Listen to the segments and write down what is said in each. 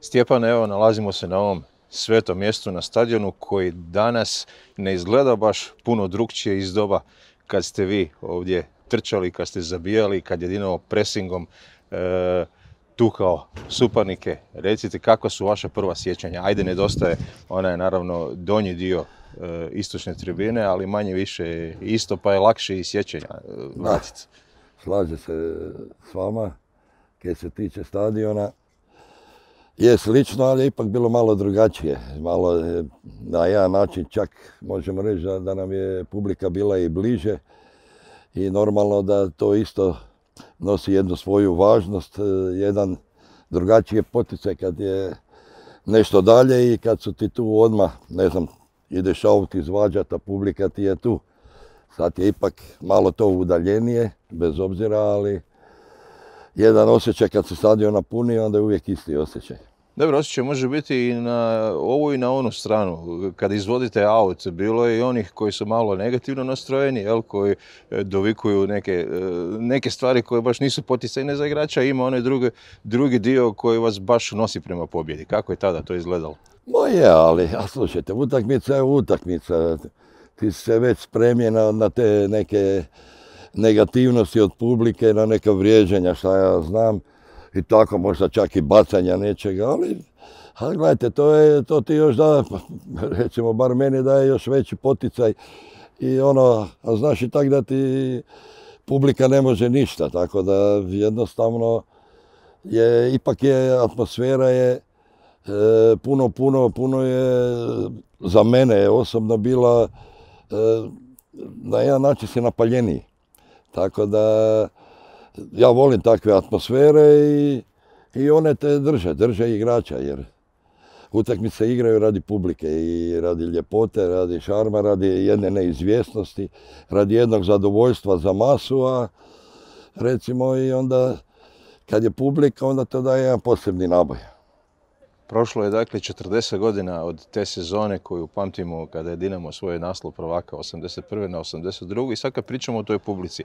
Stjepan, evo, nalazimo se na ovom svetom mjestu na stadionu koji danas ne izgleda baš puno drugčije iz doba kad ste vi ovdje trčali, kad ste zabijali, kad je Dinamo presingom e, tukao suparnike. Recite kako su vaša prva sjećanja? Ajde, nedostaje, ona je naravno donji dio e, istočne tribine, ali manje više isto, pa je lakše i sjećanja e, vratiti. Slažem se s vama. Kad se tiče stadiona, je slično, ali je ipak bilo malo drugačije. Malo na jedan način čak možemo reći da nam je publika bila i bliže i normalno da to isto nosi jednu svoju važnost, e, jedan drugačiji poticaj kad je nešto dalje i kad su ti tu odmah, ne znam, ideš aut izvađati, a publika ti je tu. Sad je ipak malo to udaljenije, bez obzira, ali jedan osjećaj kad se stadion napuni, onda je uvijek isti osjećaj. Dobro, osjećaj može biti i na ovu i na onu stranu. Kad izvodite aut, bilo je i onih koji su malo negativno nastrojeni, jel, koji e, dovikuju e, neke, stvari koje baš nisu poticajne za igrača, ima onaj drugi, drugi dio koji vas baš nosi prema pobjedi. Kako je tada to izgledalo? Moje, je, ali, a slušajte, utakmica je utakmica. Ti se već spremi na te neke negativnosti od publike na neka vrijeđenja, šta ja znam, i tako možda čak i bacanja nečega, ali ali gledajte, to, je, to ti još da, recimo, bar meni daje još veći poticaj i ono, a znaš i tak da ti publika ne može ništa, tako da jednostavno je, ipak je, atmosfera je e, puno, puno, puno je za mene osobno bila e, na jedan način si napaljeniji. Tako da ja volim takve atmosfere i, one te drže, drže igrača jer utakmice igraju radi publike i radi ljepote, radi šarma, radi jedne neizvjesnosti, radi jednog zadovoljstva za masu, a recimo i onda kad je publika onda to daje jedan posebni naboj. Prošlo je dakle 40 godina od te sezone koju pamtimo kada je Dinamo svoje naslov prvaka 81. na 82. i sad kad pričamo o toj publici,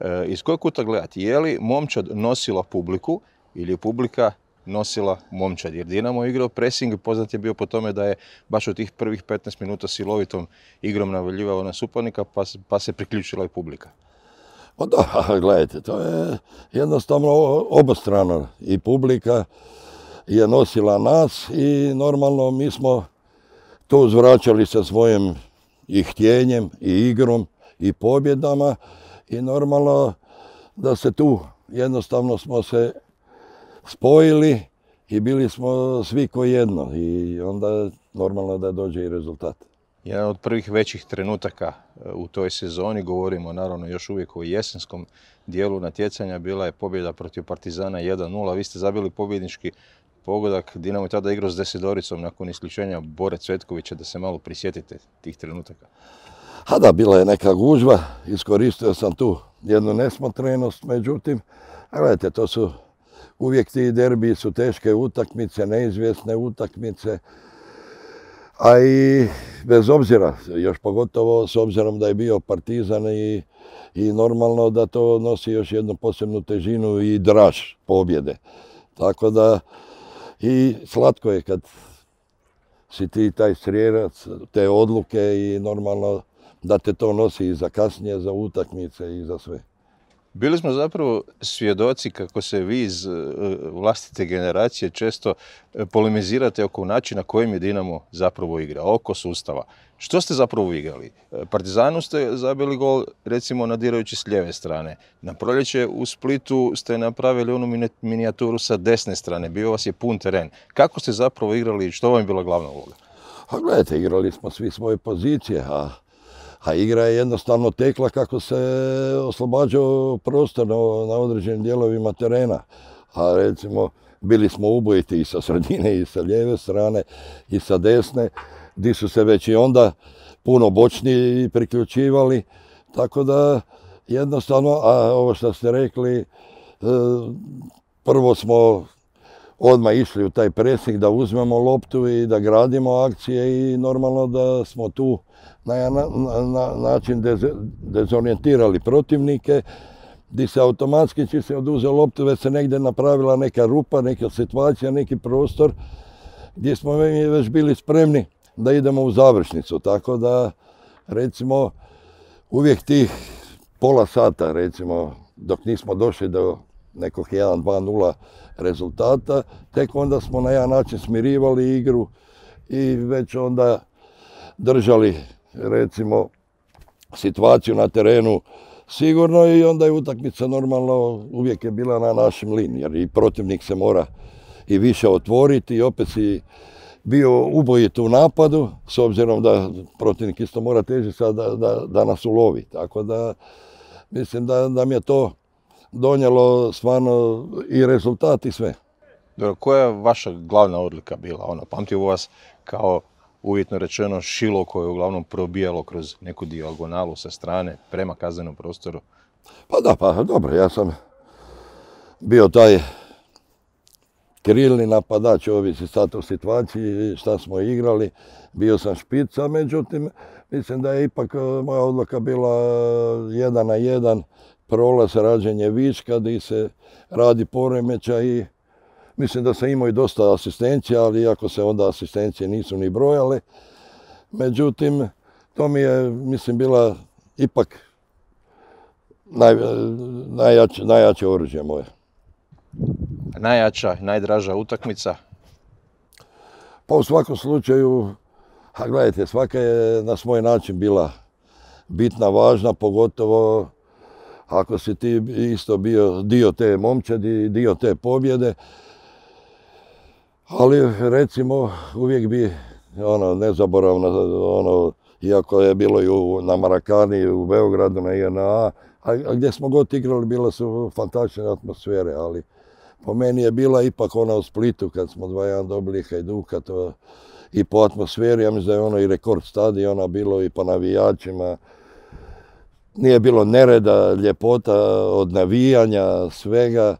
eh, iz kojeg kuta gledati, je li momčad nosila publiku ili je publika nosila momčad, jer Dinamo je igrao pressing, poznat je bio po tome da je baš u tih prvih 15 minuta silovitom igrom navaljivao na suparnika, pa, pa se priključila i publika. Pa gledajte, to je jednostavno obostrano i publika je nosila nas i normalno mi smo to uzvraćali sa svojim i htjenjem i igrom i pobjedama i normalno da se tu jednostavno smo se spojili i bili smo svi ko jedno i onda normalno da dođe i rezultat. Jedan od prvih većih trenutaka e, u toj sezoni, govorimo naravno još uvijek o jesenskom dijelu natjecanja, bila je pobjeda protiv Partizana 1-0. Vi ste zabili pobjednički pogodak. Dinamo je tada igrao s desetoricom nakon isključenja Bore Cvetkovića, da se malo prisjetite tih trenutaka. A da, bila je neka gužva, iskoristio sam tu jednu nesmotrenost, međutim, gledajte, to su uvijek ti derbi su teške utakmice, neizvjesne utakmice, a i bez obzira, još pogotovo s obzirom da je bio partizan i, i normalno da to nosi još jednu posebnu težinu i draž pobjede. Tako da i slatko je kad si ti taj strijerac, te odluke i normalno da te to nosi i za kasnije, za utakmice i za sve. Bili smo zapravo svjedoci kako se vi iz e, vlastite generacije često e, polemizirate oko načina kojim je Dinamo zapravo igra, oko sustava. Što ste zapravo igrali? E, Partizanu ste zabili gol, recimo, nadirajući s lijeve strane. Na proljeće u Splitu ste napravili onu minijaturu sa desne strane. Bio vas je pun teren. Kako ste zapravo igrali i što vam je bila glavna uloga? A pa gledajte, igrali smo svi svoje pozicije, a, a igra je jednostavno tekla kako se oslobađao prostor na, na određenim dijelovima terena. A recimo, bili smo ubojiti i sa sredine, i sa lijeve strane, i sa desne gdje su se već i onda puno bočni priključivali, tako da jednostavno, a ovo što ste rekli, e, prvo smo odmah išli u taj presnik da uzmemo loptu i da gradimo akcije i normalno da smo tu na način dezorientirali dezorijentirali protivnike gdje se automatski će se oduze loptu, već se negdje napravila neka rupa, neka situacija, neki prostor gdje smo mi već bili spremni da idemo u završnicu. Tako da, recimo, uvijek tih pola sata, recimo, dok nismo došli do nekog 1-2-0 rezultata, tek onda smo na jedan način smirivali igru i već onda držali, recimo, situaciju na terenu sigurno i onda je utakmica normalno uvijek je bila na našem liniji jer i protivnik se mora i više otvoriti i opet si bio ubojit u napadu, s obzirom da protivnik isto mora teži sad da, da, nas ulovi. Tako da mislim da mi je to donijelo stvarno i rezultat i sve. koja je vaša glavna odlika bila? Ono, u vas kao uvjetno rečeno šilo koje je uglavnom probijalo kroz neku dijagonalu sa strane prema kaznenom prostoru. Pa da, pa dobro, ja sam bio taj krilni napadač, ovisi sad u situaciji šta smo igrali, bio sam špica, međutim mislim da je ipak e, moja odluka bila e, jedan na jedan prolaz rađenje viška gdje se radi poremeća i mislim da sam imao i dosta asistencija, ali iako se onda asistencije nisu ni brojale, međutim to mi je mislim bila ipak e, najjače, najjače moje najjača najdraža utakmica? Pa u svakom slučaju, a gledajte, svaka je na svoj način bila bitna, važna, pogotovo ako si ti isto bio dio te momčadi, dio te pobjede. Ali recimo uvijek bi ono nezaboravno, ono, iako je bilo i na Marakani, u Beogradu, na INA, a, a gdje smo god igrali, bila su fantastične atmosfere, ali po meni je bila ipak ona u Splitu kad smo 2-1 dobili Hajduka, to i po atmosferi, ja mislim da je ono i rekord stadiona bilo i po navijačima. Nije bilo nereda, ljepota od navijanja, svega,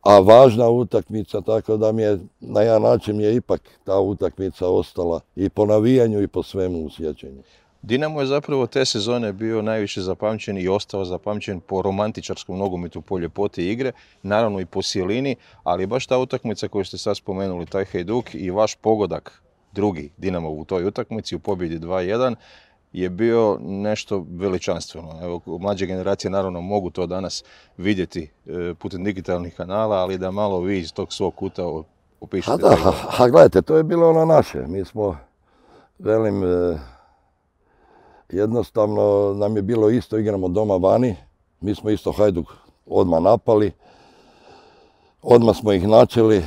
a važna utakmica, tako da mi je, na jedan način je ipak ta utakmica ostala i po navijanju i po svemu u sjećanju. Dinamo je zapravo te sezone bio najviše zapamćen i ostao zapamćen po romantičarskom nogometu, po ljepoti igre, naravno i po silini, ali baš ta utakmica koju ste sad spomenuli, taj Hajduk i vaš pogodak drugi Dinamo u toj utakmici u pobjedi 2-1 je bio nešto veličanstveno. Evo, mlađe generacije naravno mogu to danas vidjeti e, putem digitalnih kanala, ali da malo vi iz tog svog kuta opišete. A gledajte, to je bilo ono naše. Mi smo, velim, e, Jednostavno nam je bilo isto, igramo doma vani. Mi smo isto Hajduk odmah napali. Odmah smo ih načeli.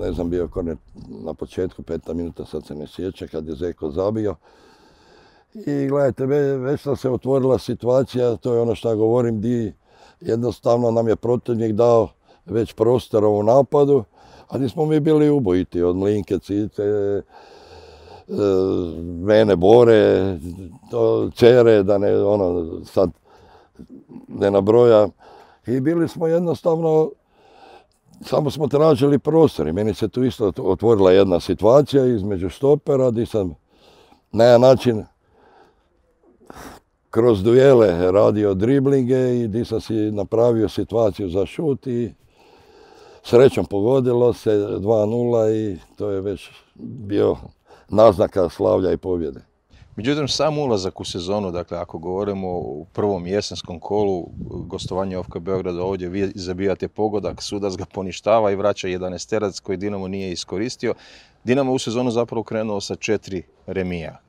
Ne znam, bio na početku, peta minuta, sad se ne sjeća, kad je Zeko zabio. I gledajte, već se otvorila situacija, to je ono što ja govorim, di jednostavno nam je protivnik dao već prostor u napadu, ali smo mi bili ubojiti od Mlinke, Cite, E, mene bore, to, da ne, ono, sad ne nabroja. I bili smo jednostavno, samo smo tražili prostor i meni se tu isto otvorila jedna situacija između stopera gdje sam na jedan način kroz duele radio driblinge i di sam si napravio situaciju za šut i srećom pogodilo se 2-0 i to je već bio naznaka slavlja i pobjede. Međutim, sam ulazak u sezonu, dakle ako govorimo o prvom jesenskom kolu gostovanje Ofka Beograda ovdje, vi zabijate pogodak, sudac ga poništava i vraća 11 terac koji Dinamo nije iskoristio. Dinamo u sezonu zapravo krenuo sa četiri remija.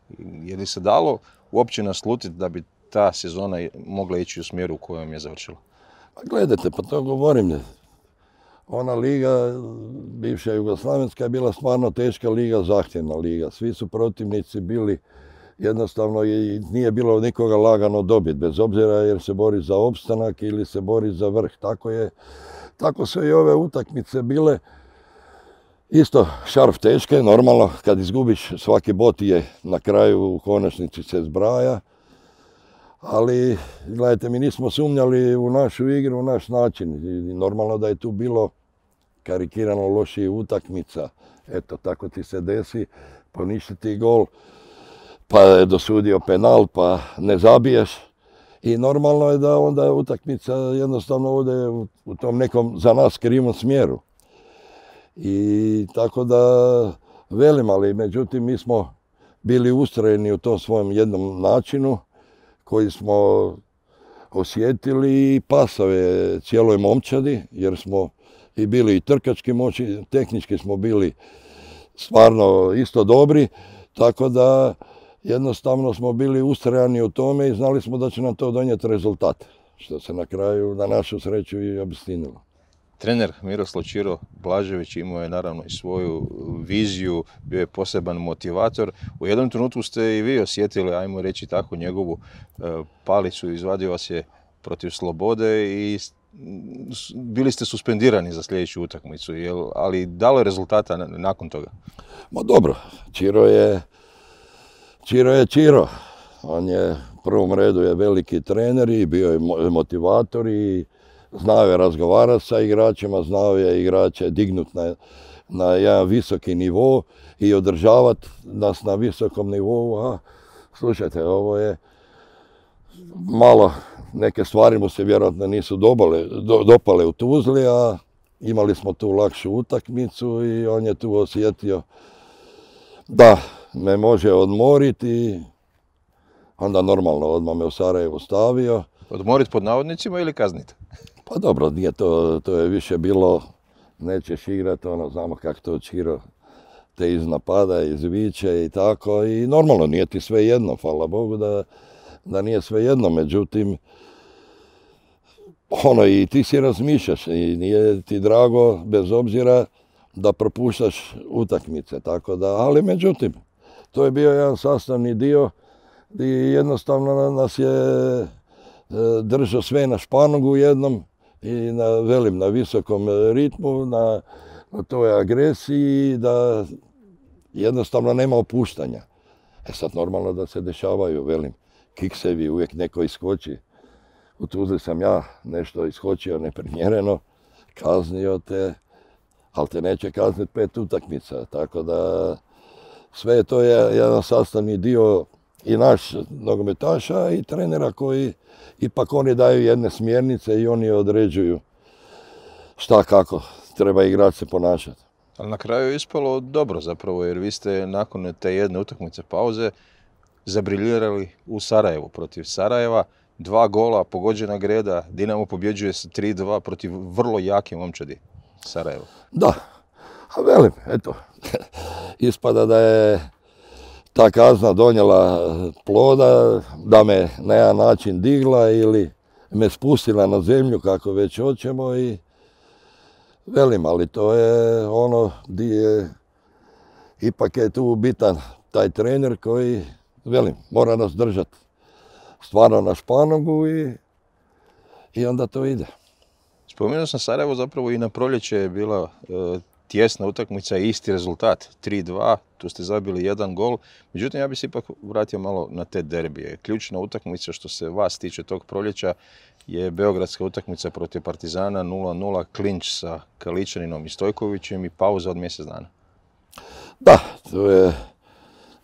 Je li se dalo uopće naslutiti da bi ta sezona mogla ići u smjeru u kojem je završila? Pa gledajte, pa to govorim ona liga, bivša Jugoslavenska, je bila stvarno teška liga, zahtjevna liga. Svi su protivnici bili, jednostavno nije bilo nikoga lagano dobiti, bez obzira jer se bori za opstanak ili se bori za vrh. Tako, je, tako su i ove utakmice bile. Isto, šarf teške, normalno, kad izgubiš svaki bot je na kraju u konačnici se zbraja. Ali, gledajte, mi nismo sumnjali u našu igru, u naš način. normalno da je tu bilo karikirano loši utakmica. Eto, tako ti se desi, poništiti gol, pa je dosudio penal, pa ne zabiješ. I normalno je da onda utakmica jednostavno ovdje u, tom nekom za nas krivom smjeru. I tako da velim, ali međutim mi smo bili ustrojeni u tom svojem jednom načinu koji smo osjetili i pasave cijeloj momčadi, jer smo i bili i trkački moći, tehnički smo bili stvarno isto dobri, tako da jednostavno smo bili ustrajani u tome i znali smo da će nam to donijeti rezultat, što se na kraju na našu sreću i obstinilo. Trener Miroslav Čiro Blažević imao je naravno i svoju e, viziju, bio je poseban motivator. U jednom trenutku ste i vi osjetili, ajmo reći tako, njegovu e, palicu, izvadio vas je protiv slobode i bili ste suspendirani za sljedeću utakmicu, jel, ali dalo je rezultata nakon toga? Ma dobro, Čiro je Čiro. Je Čiro. On je u prvom redu je veliki trener i bio je motivator i Znao je razgovarati sa igračima, znao je igrače dignut na, na jedan visoki nivo i održavati nas na visokom nivou. A, slušajte, ovo je malo, neke stvari mu se vjerojatno nisu dobale, dopale u Tuzli, a imali smo tu lakšu utakmicu i on je tu osjetio da me može odmoriti. Onda normalno odmah me u Sarajevu stavio. Odmoriti pod navodnicima ili kazniti? Pa dobro, nije to, to je više bilo, nećeš igrati, ono, znamo kako to Čiro te iznapada, izviče i tako. I normalno, nije ti sve jedno, hvala Bogu da, da nije sve jedno. Međutim, ono, i ti si razmišljaš i nije ti drago, bez obzira, da propuštaš utakmice, tako da, ali međutim, to je bio jedan sastavni dio i jednostavno nas je e, držao sve na španogu jednom i na, velim, na visokom e, ritmu, na, na toj agresiji, da jednostavno nema opuštanja. E sad normalno da se dešavaju, velim, kiksevi, uvijek neko iskoči. U Tuzli sam ja nešto iskočio neprimjereno, kaznio te, ali te neće kazniti pet utakmica, tako da sve to je jedan sastavni dio i naš nogometaša i trenera koji ipak oni daju jedne smjernice i oni određuju šta kako treba igrač se ponašati. Ali na kraju je ispalo dobro zapravo jer vi ste nakon te jedne utakmice pauze zabriljirali u Sarajevu protiv Sarajeva. Dva gola, pogođena greda, Dinamo pobjeđuje se 3-2 protiv vrlo jakim momčadi Sarajeva. Da, a velim, eto, ispada da je ta kazna donijela ploda, da me na jedan način digla ili me spustila na zemlju kako već hoćemo i velim, ali to je ono di je, ipak je tu bitan taj trener koji, velim, mora nas držati stvarno na španogu i, i onda to ide. Spomenuo sam Sarajevo zapravo i na proljeće je bila e, tjesna utakmica i isti rezultat, 3-2, tu ste zabili jedan gol. Međutim, ja bih se ipak vratio malo na te derbije. Ključna utakmica što se vas tiče tog proljeća je Beogradska utakmica protiv Partizana 0-0, klinč sa Kaličaninom i Stojkovićem i pauza od mjesec dana. Da, to je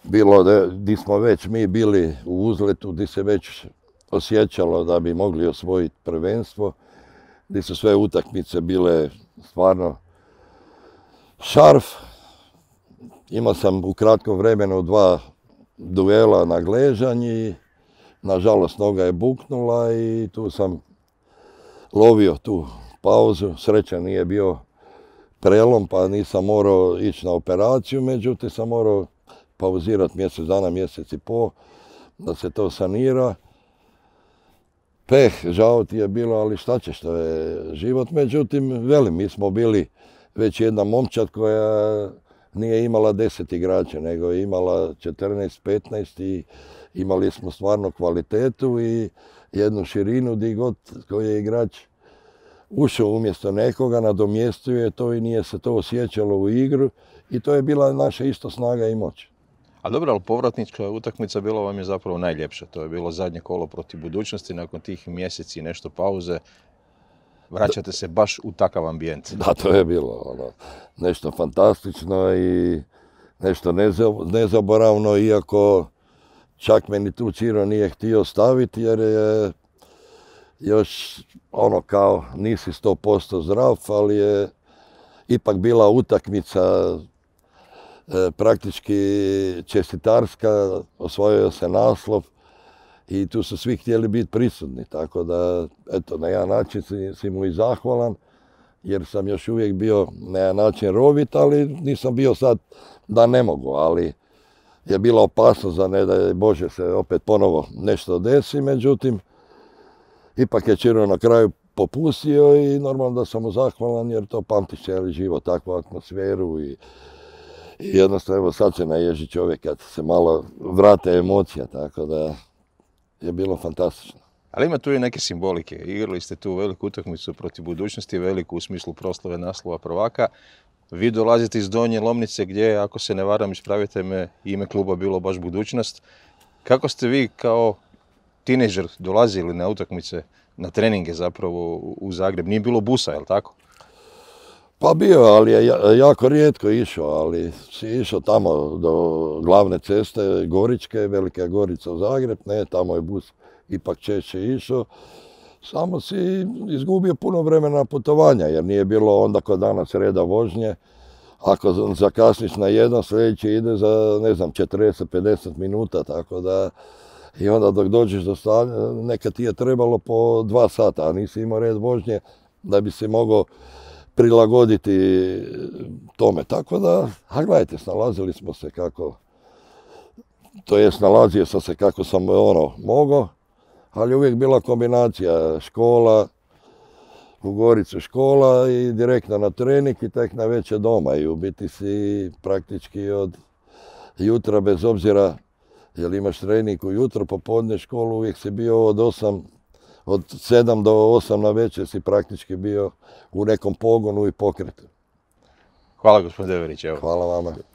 bilo gdje smo već mi bili u uzletu, gdje se već osjećalo da bi mogli osvojiti prvenstvo, gdje su sve utakmice bile stvarno Šarf, imao sam u kratkom vremenu dva duela na gležanji, nažalost noga je buknula i tu sam lovio tu pauzu, sreća nije bio prelom pa nisam morao ići na operaciju, međutim sam morao pauzirati mjesec dana, mjesec i po da se to sanira. Peh, žao ti je bilo, ali šta ćeš, što je život. Međutim, velim, mi smo bili već jedna momčad koja nije imala deset igrača, nego je imala 14-15 i imali smo stvarno kvalitetu i jednu širinu di god koji je igrač ušao umjesto nekoga, je to i nije se to osjećalo u igru i to je bila naša isto snaga i moć. A dobro, ali povratnička utakmica bila vam je zapravo najljepša. To je bilo zadnje kolo protiv budućnosti, nakon tih mjeseci nešto pauze, Vraćate se baš u takav ambijent. Da, to je bilo ono, nešto fantastično i nešto nezaboravno, iako čak meni tu Ciro nije htio staviti jer je još ono kao nisi 100% zdrav, ali je ipak bila utakmica e, praktički čestitarska, osvojio se naslov i tu su svi htjeli biti prisutni, tako da, eto, na jedan način si mu i zahvalan, jer sam još uvijek bio na jedan način rovit, ali nisam bio sad da ne mogu, ali je bila opasnost za ne da Bože se opet ponovo nešto desi, međutim, ipak je Čiro na kraju popustio i normalno da sam mu zahvalan jer to pamti cijeli život, takvu atmosferu i, jednostavno evo sad se naježi čovjek kad se malo vrate emocija, tako da je bilo fantastično. Ali ima tu i neke simbolike. Igrali ste tu veliku utakmicu protiv budućnosti, veliku u smislu proslove naslova prvaka. Vi dolazite iz Donje Lomnice gdje, ako se ne varam, ispravite me, ime kluba bilo baš budućnost. Kako ste vi kao tinežer dolazili na utakmice, na treninge zapravo u Zagreb? Nije bilo busa, je li tako? Pa bio, ali je jako rijetko išao, ali si išao tamo do glavne ceste Goričke, Velika Gorica, u Zagreb, ne, tamo je bus ipak češće išao. Samo si izgubio puno vremena putovanja, jer nije bilo onda kod danas reda vožnje. Ako zakasniš na jedan, sljedeći ide za, ne znam, 40-50 minuta, tako da... I onda dok dođeš do stanja, neka ti je trebalo po dva sata, a nisi imao red vožnje da bi se mogao prilagoditi tome. Tako da, a gledajte, snalazili smo se kako, to je snalazio sam se kako sam ono mogao, ali uvijek bila kombinacija škola, u Goricu škola i direktno na trening i tek na veće doma i u biti si praktički od jutra bez obzira jel imaš trening ujutro, popodne školu, uvijek si bio od osam od sedam do osam na večer si praktički bio u nekom pogonu i pokretu. Hvala gospodine Deverić. Hvala vama.